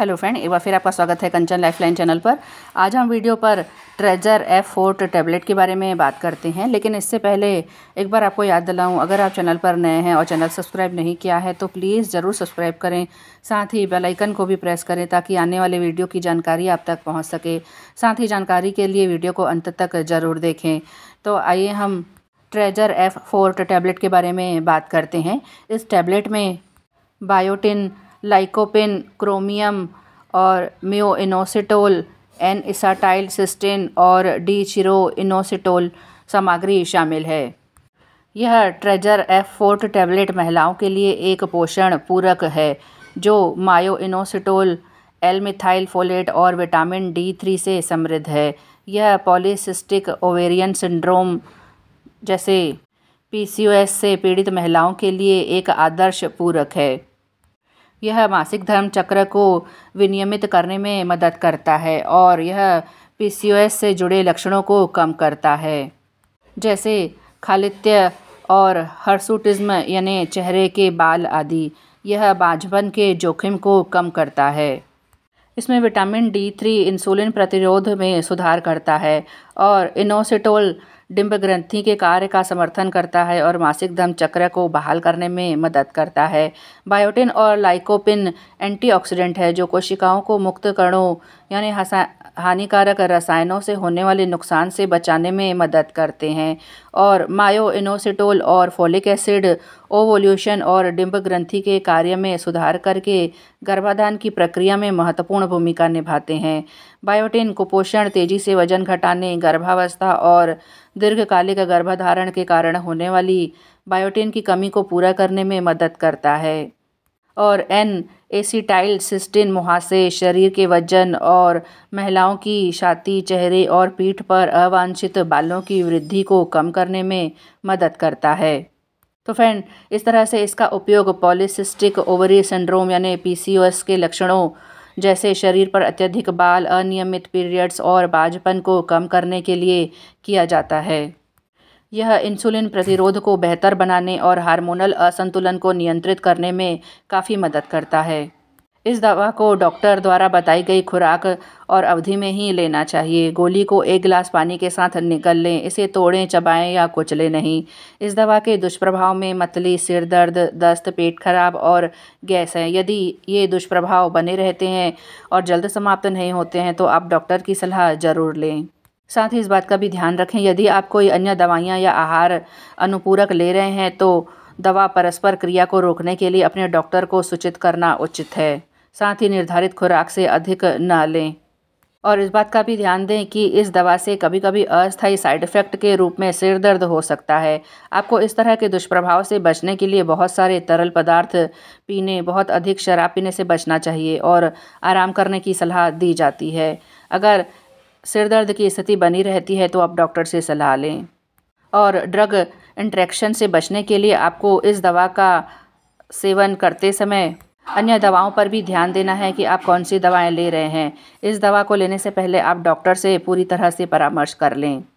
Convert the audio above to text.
hello friend एक बार फिर आपका स्वागत है कंचन लाइफलाइन चैनल पर आज हम वीडियो पर ट्रेजर एफ फोर्ट टैबलेट के बारे में बात करते हैं लेकिन इससे पहले एक बार आपको याद दिलाऊं अगर आप चैनल पर नए हैं और चैनल सब्सक्राइब नहीं किया है तो प्लीज़ ज़रूर सब्सक्राइब करें साथ ही बेल आइकन को भी प्रेस करें ताकि आने वाले वीडियो की जानकारी आप तक पहुँच सके साथ ही जानकारी के लिए वीडियो को अंत तक ज़रूर देखें तो आइए हम ट्रेजर एफ फोर्ट टैबलेट के बारे में बात करते हैं इस टैबलेट में बायोटिन लाइकोपिन क्रोमियम और इनोसिटोल एन इसाटाइल सिस्टिन और डी इनोसिटोल सामग्री शामिल है यह ट्रेजर एफ फोर्ट टैबलेट महिलाओं के लिए एक पोषण पूरक है जो मायोइनोसिटोल एल मिथाइल फोलेट और विटामिन डी थ्री से समृद्ध है यह पॉलीसिस्टिक ओवेरियन सिंड्रोम जैसे पीसीओएस से पीड़ित महिलाओं के लिए एक आदर्श पूरक है यह मासिक धर्म चक्र को विनियमित करने में मदद करता है और यह पीसीओएस से जुड़े लक्षणों को कम करता है जैसे खालित्य और हर्सुटिज्म यानी चेहरे के बाल आदि यह बाझपन के जोखिम को कम करता है इसमें विटामिन डी थ्री इंसुलिन प्रतिरोध में सुधार करता है और इनोसिटोल डिम्ब ग्रंथि के कार्य का समर्थन करता है और मासिक धम चक्र को बहाल करने में मदद करता है बायोटिन और लाइकोपिन एंटीऑक्सीडेंट है जो कोशिकाओं को मुक्त कणों यानी हानिकारक रसायनों से होने वाले नुकसान से बचाने में मदद करते हैं और मायो इनोसिटोल और फोलिक एसिड ओवोल्यूशन और डिम्ब ग्रंथि के कार्य में सुधार करके गर्भाधान की प्रक्रिया में महत्वपूर्ण भूमिका निभाते हैं बायोटिन कुपोषण तेजी से वजन घटाने गर्भावस्था और दीर्घकालिक गर्भाधारण के कारण होने वाली बायोटिन की कमी को पूरा करने में मदद करता है और एन एसीटाइल सिस्टिन मुहासे शरीर के वजन और महिलाओं की छाती चेहरे और पीठ पर अवांछित बालों की वृद्धि को कम करने में मदद करता है तो फ्रेंड इस तरह से इसका उपयोग पॉलिसिस्टिक ओवरी सिंड्रोम यानी पीसीओएस के लक्षणों जैसे शरीर पर अत्यधिक बाल अनियमित पीरियड्स और बाजपन को कम करने के लिए किया जाता है यह इंसुलिन प्रतिरोध को बेहतर बनाने और हार्मोनल असंतुलन को नियंत्रित करने में काफ़ी मदद करता है इस दवा को डॉक्टर द्वारा बताई गई खुराक और अवधि में ही लेना चाहिए गोली को एक गिलास पानी के साथ निकल लें इसे तोड़ें चबाएं या कुचलें नहीं इस दवा के दुष्प्रभाव में मतली सिर दर्द दस्त पेट खराब और गैस है यदि ये दुष्प्रभाव बने रहते हैं और जल्द समाप्त नहीं होते हैं तो आप डॉक्टर की सलाह ज़रूर लें साथ ही इस बात का भी ध्यान रखें यदि आप कोई अन्य दवाइयाँ या आहार अनुपूरक ले रहे हैं तो दवा परस्पर क्रिया को रोकने के लिए अपने डॉक्टर को सूचित करना उचित है साथ ही निर्धारित खुराक से अधिक ना लें और इस बात का भी ध्यान दें कि इस दवा से कभी कभी अस्थायी साइड इफ़ेक्ट के रूप में सिर दर्द हो सकता है आपको इस तरह के दुष्प्रभाव से बचने के लिए बहुत सारे तरल पदार्थ पीने बहुत अधिक शराब पीने से बचना चाहिए और आराम करने की सलाह दी जाती है अगर सिर दर्द की स्थिति बनी रहती है तो आप डॉक्टर से सलाह लें और ड्रग इंट्रैक्शन से बचने के लिए आपको इस दवा का सेवन करते समय अन्य दवाओं पर भी ध्यान देना है कि आप कौन सी दवाएं ले रहे हैं इस दवा को लेने से पहले आप डॉक्टर से पूरी तरह से परामर्श कर लें